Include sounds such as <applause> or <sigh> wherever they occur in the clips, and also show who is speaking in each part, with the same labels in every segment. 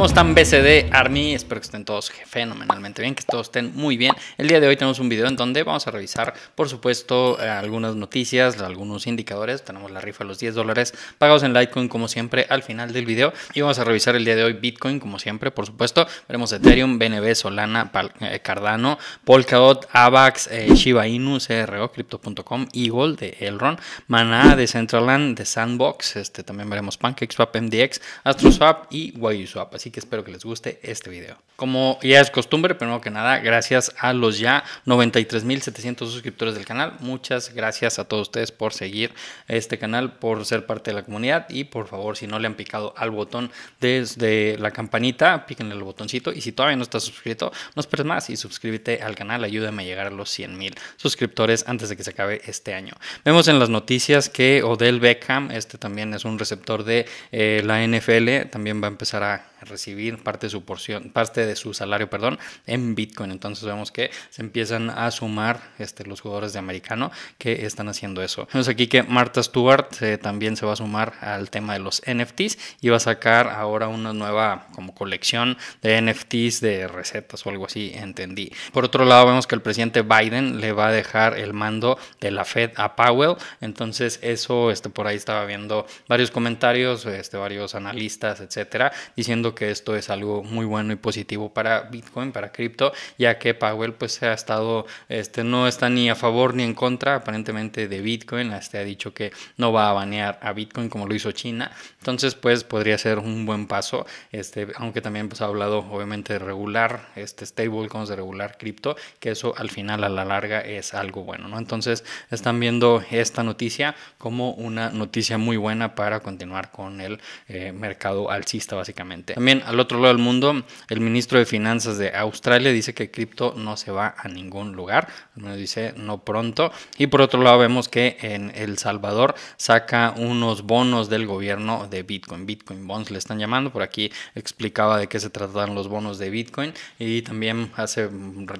Speaker 1: ¿Cómo están BCD Army? Espero que estén todos fenomenalmente bien, que todos estén muy bien. El día de hoy tenemos un video en donde vamos a revisar, por supuesto, eh, algunas noticias, algunos indicadores. Tenemos la rifa de los 10 dólares pagados en Litecoin como siempre al final del video. Y vamos a revisar el día de hoy Bitcoin como siempre, por supuesto. Veremos Ethereum, BNB, Solana, eh, Cardano, Polkadot, Avax, eh, Shiba Inu, CRO, Crypto.com, Eagle de Elron, Mana de Centralland, de Sandbox. Este, también veremos PancakeSwap, MDX, AstroSwap y WayuSwap. Así que espero que les guste este video. Como ya es costumbre, primero que nada, gracias a los ya 93.700 suscriptores del canal. Muchas gracias a todos ustedes por seguir este canal, por ser parte de la comunidad y por favor, si no le han picado al botón desde la campanita, píquenle el botoncito y si todavía no estás suscrito, no esperes más y suscríbete al canal, ayúdame a llegar a los 100.000 suscriptores antes de que se acabe este año. Vemos en las noticias que Odell Beckham, este también es un receptor de eh, la NFL, también va a empezar a recibir recibir parte de su porción, parte de su salario, perdón, en Bitcoin. Entonces vemos que se empiezan a sumar este, los jugadores de americano que están haciendo eso. Vemos aquí que Martha Stewart eh, también se va a sumar al tema de los NFTs y va a sacar ahora una nueva como colección de NFTs de recetas o algo así, entendí. Por otro lado, vemos que el presidente Biden le va a dejar el mando de la Fed a Powell. Entonces, eso este, por ahí estaba viendo varios comentarios, este, varios analistas, etcétera, diciendo que esto es algo muy bueno y positivo para Bitcoin, para cripto, ya que Powell pues se ha estado, este, no está ni a favor ni en contra aparentemente de Bitcoin, este ha dicho que no va a banear a Bitcoin como lo hizo China, entonces pues podría ser un buen paso, este, aunque también pues ha hablado obviamente de regular, este stablecoins, de regular cripto, que eso al final a la larga es algo bueno, ¿no? Entonces están viendo esta noticia como una noticia muy buena para continuar con el eh, mercado alcista básicamente. También al otro lado del mundo, el ministro de Finanzas de Australia dice que cripto no se va a ningún lugar, nos dice no pronto. Y por otro lado vemos que en El Salvador saca unos bonos del gobierno de Bitcoin. Bitcoin bonds le están llamando, por aquí explicaba de qué se trataban los bonos de Bitcoin. Y también hace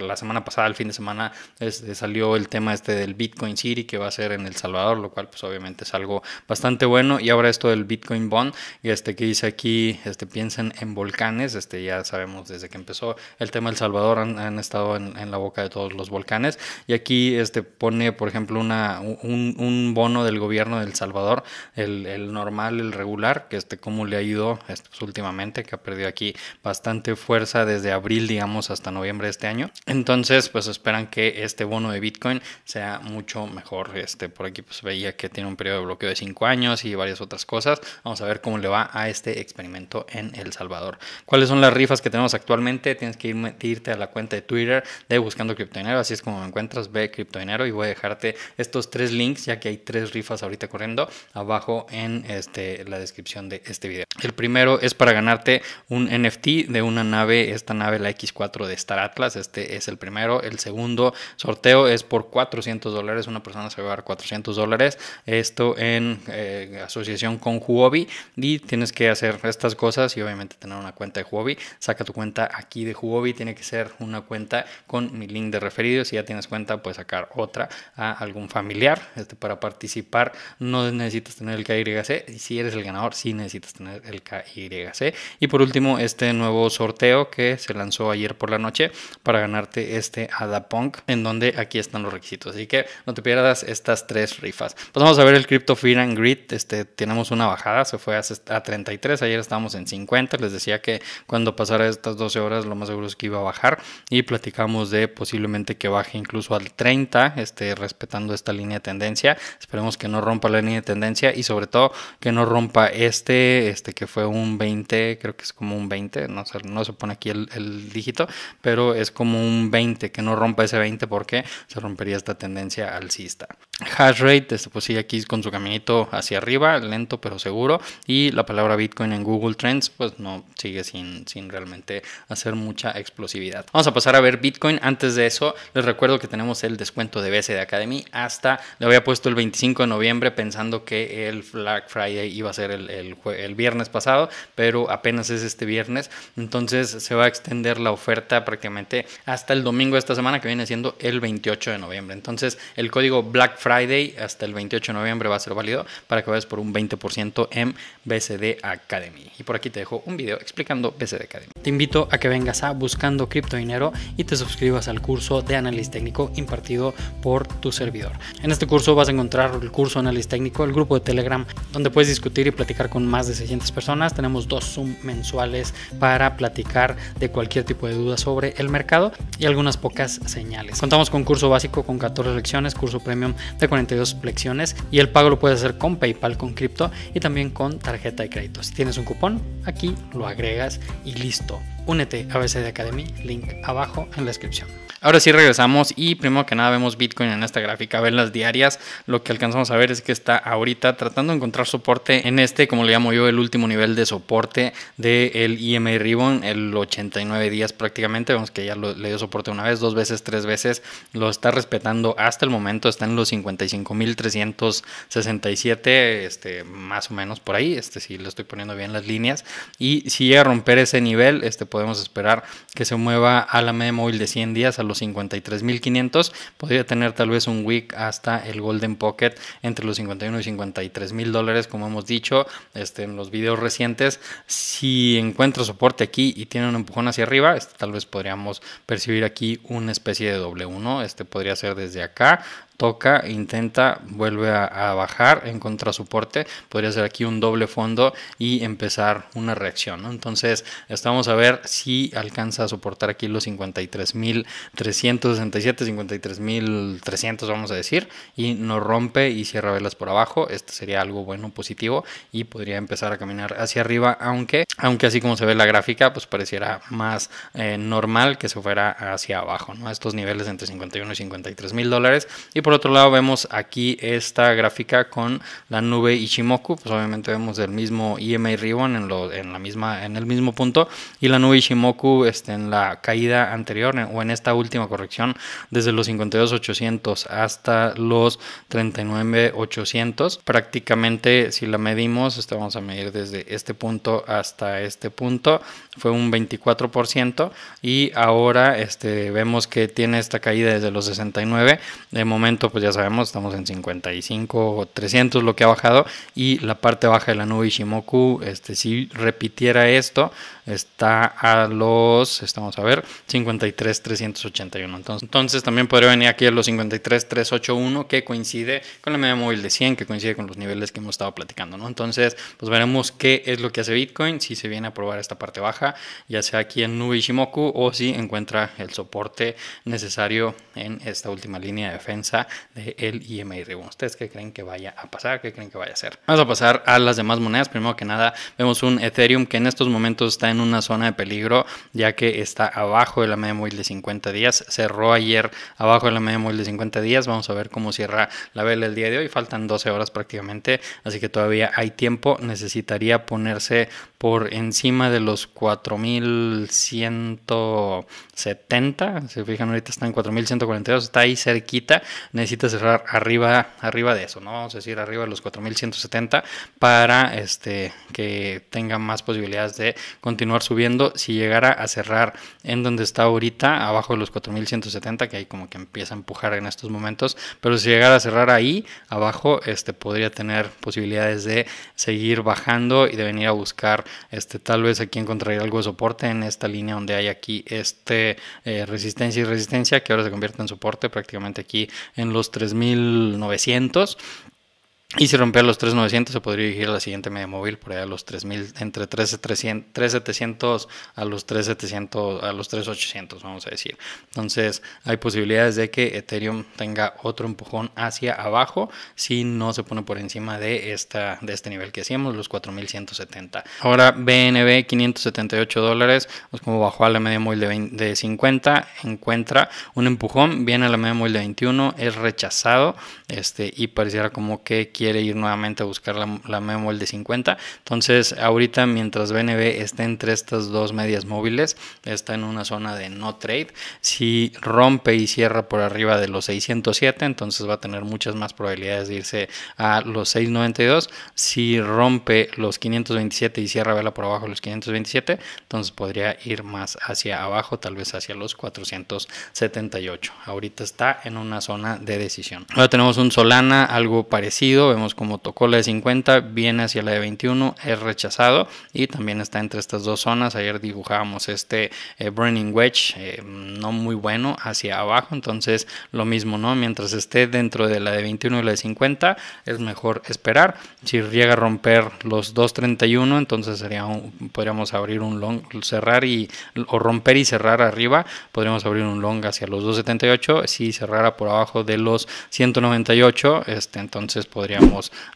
Speaker 1: la semana pasada, el fin de semana, este, salió el tema este del Bitcoin City que va a ser en El Salvador, lo cual pues obviamente es algo bastante bueno. Y ahora esto del Bitcoin Bond, este que dice aquí, este piensen en volcanes, este, ya sabemos desde que empezó el tema El Salvador han, estado en, la boca de todos los volcanes y aquí este, pone, por ejemplo, una, un, bono del gobierno de El Salvador, el, el, normal, el regular, que este, cómo le ha ido este, pues, últimamente, que ha perdido aquí bastante fuerza desde abril, digamos, hasta noviembre de este año. Entonces, pues esperan que este bono de Bitcoin sea mucho mejor. Este, por aquí pues veía que tiene un periodo de bloqueo de 5 años y varias otras cosas. Vamos a ver cómo le va a este experimento en El Salvador. ¿Cuáles son las rifas que tenemos actualmente? Tienes que irte a la cuenta de Twitter de Buscando Dinero así es como me encuentras, ve Cripto Dinero y voy a dejarte estos tres links, ya que hay tres rifas ahorita corriendo abajo en este, la descripción de este video. El primero es para ganarte un NFT de una nave, esta nave la X4 de Star Atlas, este es el primero. El segundo sorteo es por 400 dólares, una persona se va a dar 400 dólares, esto en eh, asociación con Huobi y tienes que hacer estas cosas y obviamente tener una cuenta de Huobi, saca tu cuenta aquí de Huobi, tiene que ser una cuenta con mi link de referido. Si ya tienes cuenta, puedes sacar otra a algún familiar. Este, para participar no necesitas tener el KYC. si eres el ganador, sí necesitas tener el KYC. Y por último, este nuevo sorteo que se lanzó ayer por la noche para ganarte este Adapunk, en donde aquí están los requisitos. Así que no te pierdas estas tres rifas. Pues vamos a ver el Crypto Fear and Grid. Este, tenemos una bajada, se fue a 33, ayer estábamos en 50. Les decía que cuando pasara estas 12 horas lo más seguro es que iba a bajar y platicamos de posiblemente que baje incluso al 30, este, respetando esta línea de tendencia. Esperemos que no rompa la línea de tendencia y sobre todo que no rompa este, este que fue un 20, creo que es como un 20, no, se, no se pone aquí el, el dígito, pero es como un 20, que no rompa ese 20 porque se rompería esta tendencia alcista. Hash rate, este, pues sigue aquí con su caminito hacia arriba, lento pero seguro. Y la palabra Bitcoin en Google Trends, pues no sigue sin, sin realmente hacer mucha explosividad. Vamos a pasar a ver Bitcoin. Antes de eso, les recuerdo que tenemos el descuento de BC Academy hasta, le había puesto el 25 de noviembre pensando que el Black Friday iba a ser el viernes pasado, pero apenas es este viernes. Entonces se va a extender la oferta prácticamente hasta el domingo de esta semana que viene siendo el 28 de noviembre. Entonces el código Black Friday Friday hasta el 28 de noviembre va a ser válido para que vayas por un 20% en BCD Academy. Y por aquí te dejo un video explicando BCD Academy. Te invito a que vengas a Buscando Cripto Dinero y te suscribas al curso de análisis técnico impartido por tu servidor. En este curso vas a encontrar el curso de análisis técnico, el grupo de Telegram donde puedes discutir y platicar con más de 600 personas. Tenemos dos Zoom mensuales para platicar de cualquier tipo de duda sobre el mercado y algunas pocas señales. Contamos con curso básico con 14 lecciones, curso premium de 42 flexiones y el pago lo puedes hacer con PayPal, con cripto y también con tarjeta de crédito. Si tienes un cupón, aquí lo agregas y listo. Únete a BCD Academy, link abajo en la descripción. Ahora sí regresamos y primero que nada vemos Bitcoin en esta gráfica, ven las diarias. Lo que alcanzamos a ver es que está ahorita tratando de encontrar soporte en este, como le llamo yo, el último nivel de soporte del de Ribbon, el 89 días prácticamente. Vemos que ya le dio soporte una vez, dos veces, tres veces. Lo está respetando hasta el momento, está en los 55.367, este, más o menos por ahí. Este, si sí, le estoy poniendo bien las líneas. Y si llega a romper ese nivel, este podemos esperar que se mueva a la media móvil de 100 días a los 53.500. Podría tener tal vez un week hasta el Golden Pocket entre los 51 y 53 mil dólares, como hemos dicho este, en los videos recientes. Si encuentra soporte aquí y tiene un empujón hacia arriba, este, tal vez podríamos percibir aquí una especie de doble uno Este podría ser desde acá toca, intenta, vuelve a, bajar en soporte, podría ser aquí un doble fondo y empezar una reacción, Entonces, estamos a ver si alcanza a soportar aquí los 53.367, 53.300 vamos a decir, y no rompe y cierra velas por abajo, Esto sería algo bueno, positivo, y podría empezar a caminar hacia arriba, aunque, aunque así como se ve la gráfica, pues pareciera más eh, normal que se fuera hacia abajo, a Estos niveles entre 51 y 53 mil dólares, y por otro lado vemos aquí esta gráfica con la nube Ichimoku, pues obviamente vemos el mismo EMA Ribbon en, lo, en, la misma, en el mismo punto y la nube Ichimoku este, en la caída anterior o en esta última corrección desde los 52.800 hasta los 39.800. Prácticamente si la medimos, este, vamos a medir desde este punto hasta este punto, fue un 24% y ahora este, vemos que tiene esta caída desde los 69. De momento pues ya sabemos, estamos en 55 o 300 lo que ha bajado. Y la parte baja de la nube Ishimoku, este, si repitiera esto, está a los, estamos a ver, 53,381. Entonces, entonces también podría venir aquí a los 53,381 que coincide con la media móvil de 100, que coincide con los niveles que hemos estado platicando, ¿no? Entonces, pues veremos qué es lo que hace Bitcoin, si se viene a probar esta parte baja, ya sea aquí en Nube o si encuentra el soporte necesario en esta última línea de defensa del el e IMR ¿Ustedes qué creen que vaya a pasar? ¿Qué creen que vaya a hacer? Vamos a pasar a las demás monedas. Primero que nada, vemos un Ethereum que en estos momentos está en una zona de peligro ya que está abajo de la media móvil de 50 días. Cerró ayer abajo de la media móvil de 50 días. Vamos a ver cómo cierra la vela el día de hoy. Faltan 12 horas prácticamente, así que todavía hay tiempo. Necesitaría ponerse por encima de los 4100 70, se fijan ahorita está en 4142, está ahí cerquita, necesita cerrar arriba, arriba de eso, ¿no? Vamos a decir arriba de los 4170 para este, que tenga más posibilidades de continuar subiendo. Si llegara a cerrar en donde está ahorita, abajo de los 4170, que ahí como que empieza a empujar en estos momentos, pero si llegara a cerrar ahí, abajo, este podría tener posibilidades de seguir bajando y de venir a buscar, este tal vez aquí encontraría algo de soporte en esta línea donde hay aquí este eh, resistencia y resistencia, que ahora se convierte en soporte prácticamente aquí en los 3900. Y si rompía los 3900 se podría dirigir a la siguiente media móvil por allá a los 3000, entre 3700 a los 3700 a los 3800, vamos a decir. Entonces, hay posibilidades de que Ethereum tenga otro empujón hacia abajo si no se pone por encima de esta de este nivel que hacíamos, los 4170. Ahora BNB 578 dólares, pues como bajó a la media móvil de, de 50, encuentra un empujón, viene a la media móvil de 21, es rechazado, este y pareciera como que quiere ir nuevamente a buscar la, la Memo, el de 50. Entonces, ahorita mientras BNB está entre estas dos medias móviles, está en una zona de no trade. Si rompe y cierra por arriba de los 607, entonces va a tener muchas más probabilidades de irse a los 692. Si rompe los 527 y cierra vela por abajo de los 527, entonces podría ir más hacia abajo, tal vez hacia los 478. Ahorita está en una zona de decisión. Ahora tenemos un Solana, algo parecido vemos como tocó la de 50, viene hacia la de 21, es rechazado y también está entre estas dos zonas. Ayer dibujábamos este eh, Burning Wedge, eh, no muy bueno, hacia abajo, entonces lo mismo, ¿no? Mientras esté dentro de la de 21 y la de 50, es mejor esperar. Si llega a romper los 2.31, entonces sería podríamos abrir un long, cerrar y, romper y cerrar arriba, podríamos abrir un long hacia los 2.78, si cerrara por abajo de los 198, este, entonces podríamos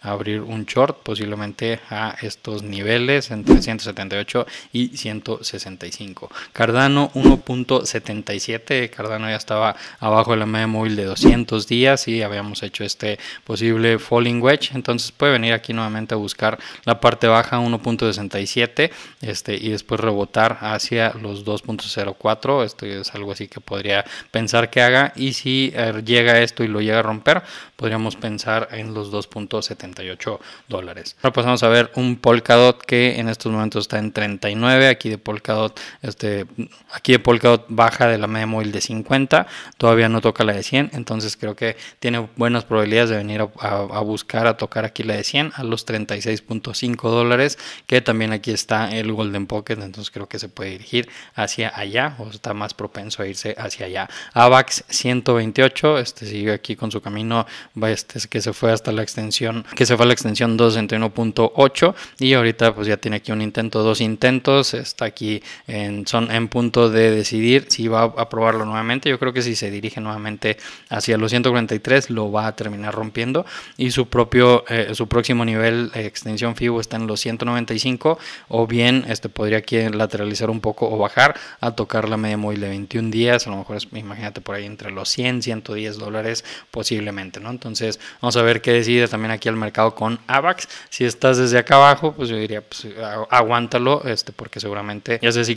Speaker 1: abrir un short posiblemente a estos niveles entre 178 y 165. Cardano 1.77, Cardano ya estaba abajo de la media móvil de 200 días y habíamos hecho este posible falling wedge, entonces puede venir aquí nuevamente a buscar la parte baja 1.67 este, y después rebotar hacia los 2.04, esto es algo así que podría pensar que haga y si eh, llega esto y lo llega a romper, podríamos pensar en los .78 dólares. Ahora pasamos pues a ver un Polkadot que en estos momentos está en 39. Aquí de Polkadot, este, aquí de Polkadot baja de la media móvil de 50. Todavía no toca la de 100. Entonces creo que tiene buenas probabilidades de venir a, buscar, a tocar aquí la de 100 a los 36.5 dólares. Que también aquí está el Golden Pocket. Entonces creo que se puede dirigir hacia allá o está más propenso a irse hacia allá. AVAX 128, este sigue aquí con su camino, este, que se fue hasta la extensión, que se fue a la extensión 261.8 y ahorita pues ya tiene aquí un intento, dos intentos, está aquí en, son en punto de decidir si va a aprobarlo nuevamente. Yo creo que si se dirige nuevamente hacia los 143 lo va a terminar rompiendo y su propio, eh, su próximo nivel de extensión FIBO está en los 195 o bien este podría aquí lateralizar un poco o bajar a tocar la media móvil de 21 días, a lo mejor imagínate por ahí entre los 100, 110 dólares posiblemente, ¿no? Entonces vamos a ver qué decide también aquí al mercado con AVAX. Si estás desde acá abajo, pues yo diría, pues, aguántalo, este, porque seguramente, ya sé si,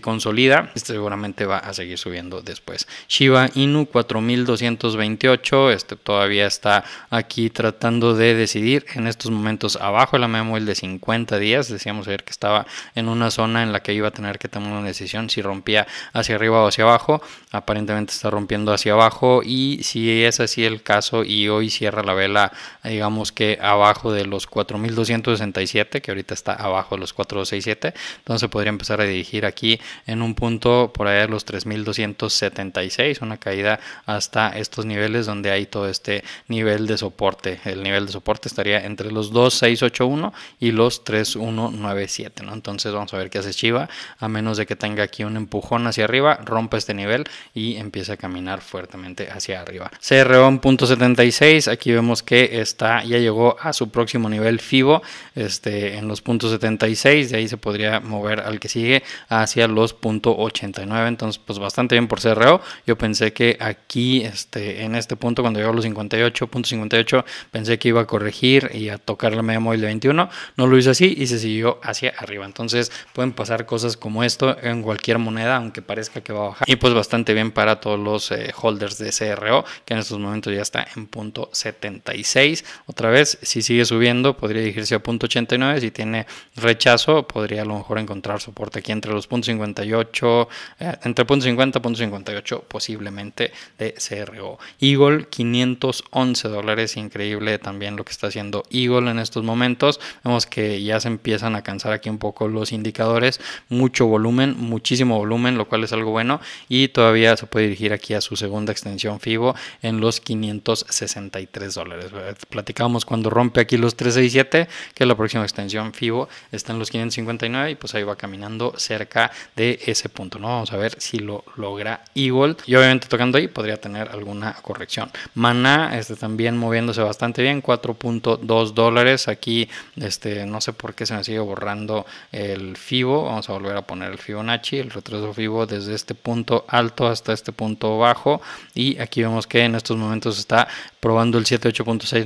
Speaker 1: consolida, este seguramente va a seguir subiendo después. Shiba Inu 4228, este todavía está aquí tratando de decidir en estos momentos abajo la memo el de 50 días. Decíamos ayer que estaba en una zona en la que iba a tener que tomar una decisión si rompía hacia arriba o hacia abajo. Aparentemente está rompiendo hacia abajo y si es así el caso y hoy cierra la vela digamos que abajo de los 4.267, que ahorita está abajo de los 4.267, entonces podría empezar a dirigir aquí en un punto por allá de los 3.276, una caída hasta estos niveles donde hay todo este nivel de soporte. El nivel de soporte estaría entre los 2.681 y los 3.197, ¿no? Entonces vamos a ver qué hace Chiva, a menos de que tenga aquí un empujón hacia arriba, rompa este nivel y empiece a caminar fuertemente hacia arriba. CRO 176 punto 76, aquí vemos que es está, ya llegó a su próximo nivel FIBO, este, en los puntos 76, de ahí se podría mover al que sigue hacia los puntos 89, entonces pues bastante bien por CRO, yo pensé que aquí, este, en este punto, cuando llegó a los 58.58 pensé que iba a corregir y a tocar la media móvil de 21, no lo hizo así y se siguió hacia arriba, entonces pueden pasar cosas como esto en cualquier moneda, aunque parezca que va a bajar, y pues bastante bien para todos los eh, holders de CRO, que en estos momentos ya está en punto 76. Otra vez, si sigue subiendo, podría dirigirse a punto 89. Si tiene rechazo, podría a lo mejor encontrar soporte aquí entre los puntos 58, eh, entre 50 58 posiblemente de CRO. Eagle 511 dólares, increíble también lo que está haciendo Eagle en estos momentos. Vemos que ya se empiezan a cansar aquí un poco los indicadores, mucho volumen, muchísimo volumen, lo cual es algo bueno y todavía se puede dirigir aquí a su segunda extensión FIBO en los 563 dólares platicamos cuando rompe aquí los 367, que la próxima extensión FIBO está en los 559 y pues ahí va caminando cerca de ese punto, ¿no? Vamos a ver si lo logra Eagle y obviamente tocando ahí podría tener alguna corrección. Mana este, también moviéndose bastante bien, 4.2 dólares. Aquí este, no sé por qué se me sigue borrando el FIBO, vamos a volver a poner el Fibonacci, el retraso FIBO desde este punto alto hasta este punto bajo y aquí vemos que en estos momentos está probando el 78.6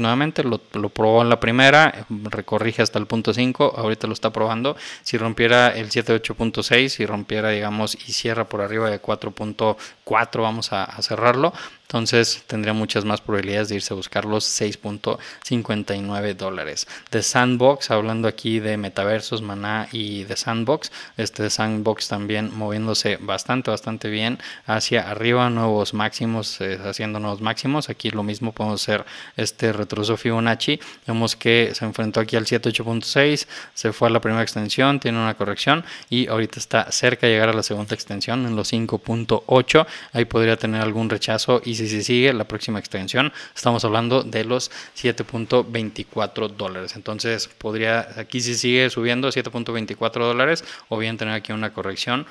Speaker 1: lo, probó en la primera, recorrige hasta el punto 5, ahorita lo está probando, si rompiera el 78.6, si rompiera, digamos, y cierra por arriba de 4.4, vamos a cerrarlo, entonces tendría muchas más probabilidades de irse a buscar los 6.59 dólares. de Sandbox, hablando aquí de metaversos, maná y de Sandbox, este Sandbox también moviéndose bastante, bastante bien hacia arriba, nuevos máximos, eh, haciendo nuevos máximos. Aquí lo mismo podemos hacer este retroceso Fibonacci. Vemos que se enfrentó aquí al 78.6, se fue a la primera extensión, tiene una corrección y ahorita está cerca de llegar a la segunda extensión en los 5.8. Ahí podría tener algún rechazo y si si sigue la próxima extensión, estamos hablando de los 7.24 dólares. Entonces podría, aquí si sigue subiendo 7.24 dólares o bien tener aquí una corrección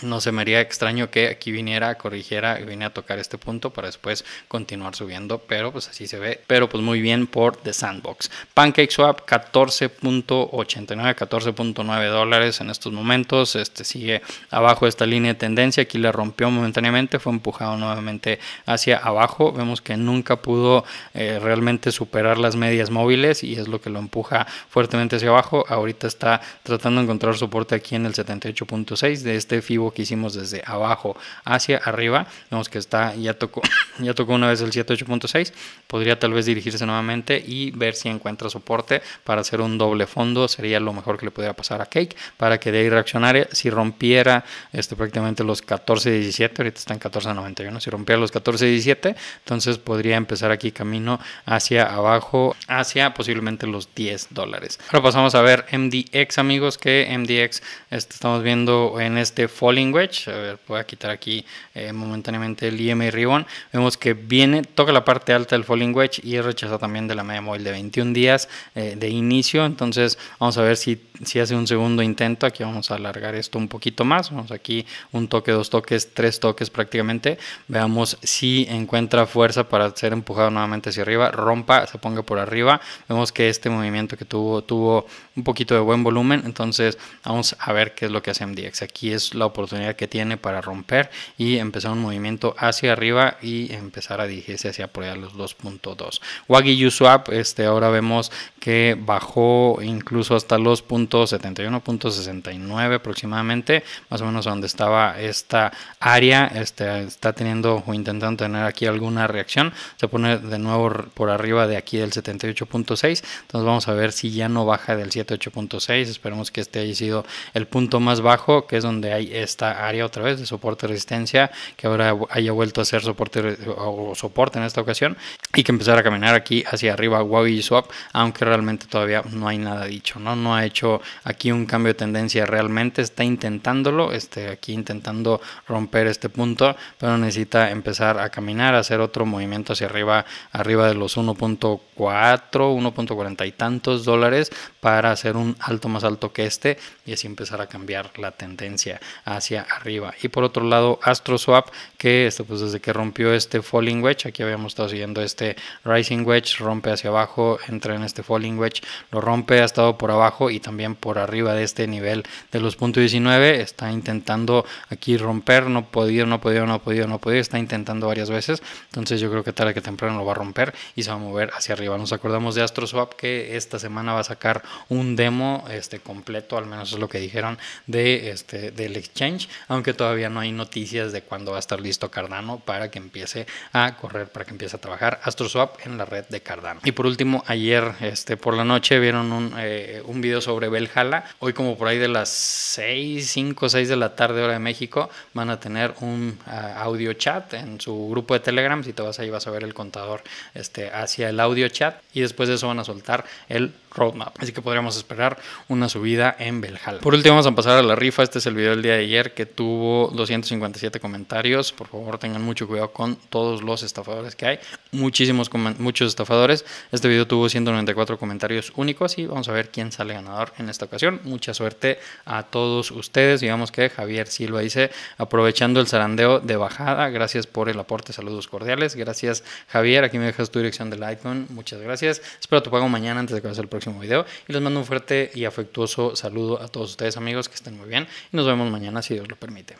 Speaker 1: no se me haría extraño que aquí viniera, corrigiera, viniera a tocar este punto para después continuar subiendo, pero pues así se ve. Pero pues muy bien por The Sandbox. PancakeSwap 14.89, 14.9 dólares en estos momentos. Este sigue abajo de esta línea de tendencia. Aquí le rompió momentáneamente, fue empujado nuevamente hacia abajo. Vemos que nunca pudo eh, realmente superar las medias móviles y es lo que lo empuja fuertemente hacia abajo. Ahorita está tratando de encontrar soporte aquí en el 78.6 de este FIBO que hicimos desde abajo hacia arriba, vemos que está, ya tocó, <coughs> ya tocó una vez el 78.6, podría tal vez dirigirse nuevamente y ver si encuentra soporte para hacer un doble fondo, sería lo mejor que le pudiera pasar a Cake para que de ahí reaccionara, si rompiera este, prácticamente los 14.17, ahorita está en 14.91, si rompiera los 14.17, entonces podría empezar aquí camino hacia abajo, hacia posiblemente los 10 dólares. Ahora pasamos a ver MDX amigos, que MDX este, estamos viendo en este folder language, A voy a quitar aquí eh, momentáneamente el IMA Ribbon. Vemos que viene, toca la parte alta del Falling Wedge y es rechazado también de la media móvil de 21 días eh, de inicio. Entonces, vamos a ver si, si hace un segundo intento. Aquí vamos a alargar esto un poquito más. Vamos aquí un toque, dos toques, tres toques prácticamente. Veamos si encuentra fuerza para ser empujado nuevamente hacia arriba. Rompa, se ponga por arriba. Vemos que este movimiento que tuvo, tuvo un poquito de buen volumen. Entonces vamos a ver qué es lo que hace MDX. Aquí es la oportunidad que tiene para romper y empezar un movimiento hacia arriba y empezar a dirigirse hacia por allá los 2.2. Wagyu Swap, este, ahora vemos que bajó incluso hasta los puntos 71.69 aproximadamente, más o menos donde estaba esta área. Este, está teniendo o intentando tener aquí alguna reacción. Se pone de nuevo por arriba de aquí del 78.6. Entonces vamos a ver si ya no baja del 8.6, Esperemos que este haya sido el punto más bajo, que es donde hay esta área otra vez de soporte resistencia, que ahora haya vuelto a ser soporte o soporte en esta ocasión y que empezar a caminar aquí hacia arriba y Swap, aunque realmente todavía no hay nada dicho, ¿no? No ha hecho aquí un cambio de tendencia realmente, está intentándolo, este, aquí intentando romper este punto, pero necesita empezar a caminar, a hacer otro movimiento hacia arriba, arriba de los 1.4, 1.40 y tantos dólares para hacer un alto más alto que este y así empezar a cambiar la tendencia hacia arriba. Y por otro lado, AstroSwap, que esto pues desde que rompió este falling wedge, aquí habíamos estado siguiendo este rising wedge, rompe hacia abajo, entra en este falling wedge, lo rompe, ha estado por abajo y también por arriba de este nivel de los puntos 19, está intentando aquí romper, no ha podido, no ha podido, no ha podido, no ha está intentando varias veces, entonces yo creo que tarde que temprano lo va a romper y se va a mover hacia arriba. Nos acordamos de AstroSwap que esta semana va a sacar un un demo este, completo, al menos es lo que dijeron, de, este, del exchange, aunque todavía no hay noticias de cuándo va a estar listo Cardano para que empiece a correr, para que empiece a trabajar AstroSwap en la red de Cardano. Y por último, ayer este, por la noche vieron un, eh, video sobre Belhala. Hoy como por ahí de las 6, 5, 6 de la tarde hora de México, van a tener un ah, audio chat en su grupo de Telegram. Si te vas ahí vas a ver el contador este, hacia el audio chat y después de eso van a soltar el roadmap. Así que podríamos esperar una subida en Belhal. Por último, vamos a pasar a la rifa. Este es el video del día de ayer que tuvo 257 comentarios. Por favor, tengan mucho cuidado con todos los estafadores que hay. Muchísimos, muchos estafadores. Este video tuvo 194 comentarios únicos y vamos a ver quién sale ganador en esta ocasión. Mucha suerte a todos ustedes. Digamos que Javier Silva dice, aprovechando el zarandeo de bajada, gracias por el aporte. Saludos cordiales. Gracias, Javier. Aquí me dejas tu dirección del iPhone. Muchas gracias. Espero tu pago mañana antes de que el próximo video y les mando un fuerte y afectuoso saludo a todos ustedes amigos que estén muy bien y nos vemos mañana si Dios lo permite.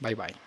Speaker 1: Bye bye.